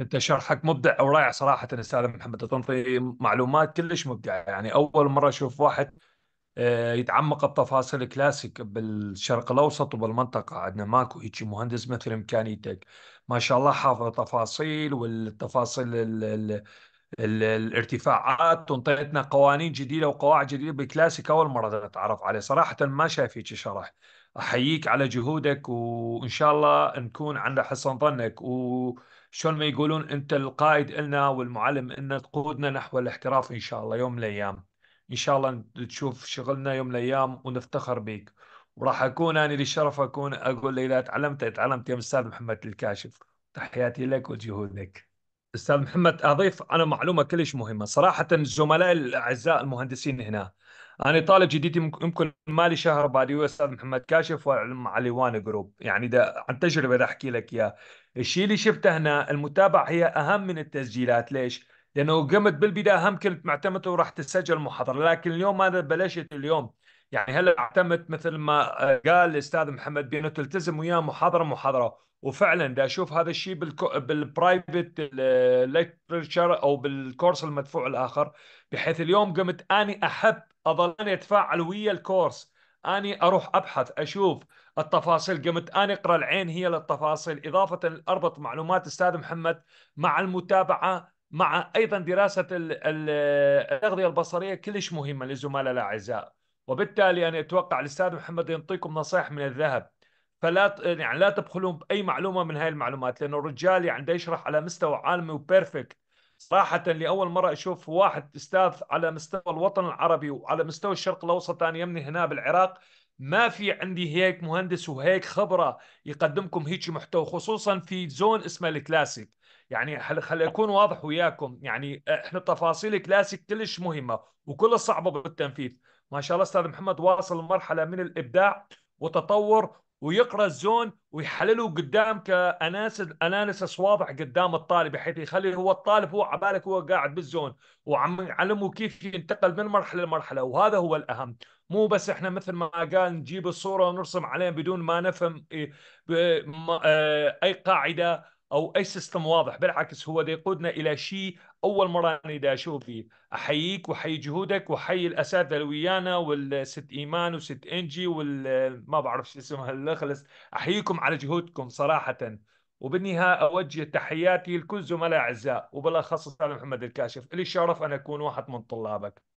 انت شرحك مبدع ورائع صراحه استاذ محمد تنطي معلومات كلش مبدعه يعني اول مره اشوف واحد آه، يتعمق التفاصيل الكلاسيك بالشرق الاوسط وبالمنطقه عندنا ماكو هيك مهندس مثل امكانيتك ما شاء الله حافظ تفاصيل والتفاصيل الارتفاعات وانطيتنا قوانين جديده وقواعد جديده بالكلاسيك اول مره اتعرف عليه صراحه ما شايف شرح احييك على جهودك وان شاء الله نكون عند حسن ظنك وشون ما يقولون انت القائد النا والمعلم ان تقودنا نحو الاحتراف ان شاء الله يوم من الايام ان شاء الله تشوف شغلنا يوم من الايام ونفتخر بك وراح اكون انا للشرف اكون اقول اذا تعلمت تعلمت يا استاذ محمد الكاشف تحياتي لك وجهودك استاذ محمد اضيف انا معلومه كلش مهمه صراحه الزملاء الاعزاء المهندسين هنا انا طالب جديد يمكن مالي شهر بعد استاذ محمد كاشف مع ليوان جروب يعني ده عن تجربه ده احكي لك يا الشيء اللي شفته هنا المتابعه هي اهم من التسجيلات ليش؟ لانه قمت بالبدايه هم كنت معتمد وراح تسجل محاضره لكن اليوم انا بلشت اليوم يعني هلا اعتمد مثل ما قال الاستاذ محمد بانه تلتزم وياه محاضره محاضره وفعلا دا اشوف هذا الشيء بالبرايفت ليكتشر او بالكورس المدفوع الاخر بحيث اليوم قمت اني احب اظل اني اتفاعل ويا الكورس اني اروح ابحث اشوف التفاصيل قمت اني اقرا العين هي للتفاصيل اضافه اربط معلومات استاذ محمد مع المتابعه مع ايضا دراسه الاغذيه البصريه كلش مهمه للزملاء الاعزاء وبالتالي انا يعني اتوقع الاستاذ محمد ينطيكم نصائح من الذهب فلا يعني لا تبخلون باي معلومه من هاي المعلومات لانه الرجال يعني يشرح على مستوى عالمي وبيرفكت صراحة لأول مرة أشوف واحد أستاذ على مستوى الوطن العربي وعلى مستوى الشرق الأوسط أنا يمني هنا بالعراق ما في عندي هيك مهندس وهيك خبره يقدمكم هيك محتوى خصوصا في زون اسمه الكلاسيك يعني خلي اكون واضح وياكم يعني احنا تفاصيل الكلاسيك كلش مهمه وكلش صعبه بالتنفيذ ما شاء الله استاذ محمد واصل لمرحله من الابداع وتطور ويقرا الزون ويحلله قدام كاناس اناليسس واضح قدام الطالب بحيث يخلي هو الطالب هو عبالك هو قاعد بالزون وعم يعلمه كيف ينتقل من مرحله لمرحله وهذا هو الاهم مو بس احنا مثل ما قال نجيب الصوره ونرسم عليها بدون ما نفهم إيه، آه، اي قاعده او اي سيستم واضح بالعكس هو ده يقودنا الى شيء اول مره انا اشوف فيه احييك واحيي جهودك واحيي الاساتذه اللي ويانا والست ايمان وست انجي وال ما بعرف شو اسمها الاخلص احييكم على جهودكم صراحه وبالنهايه اوجه تحياتي لكل زملاء اعزاء وبالاخص استاذ محمد الكاشف اللي الشرف ان اكون واحد من طلابك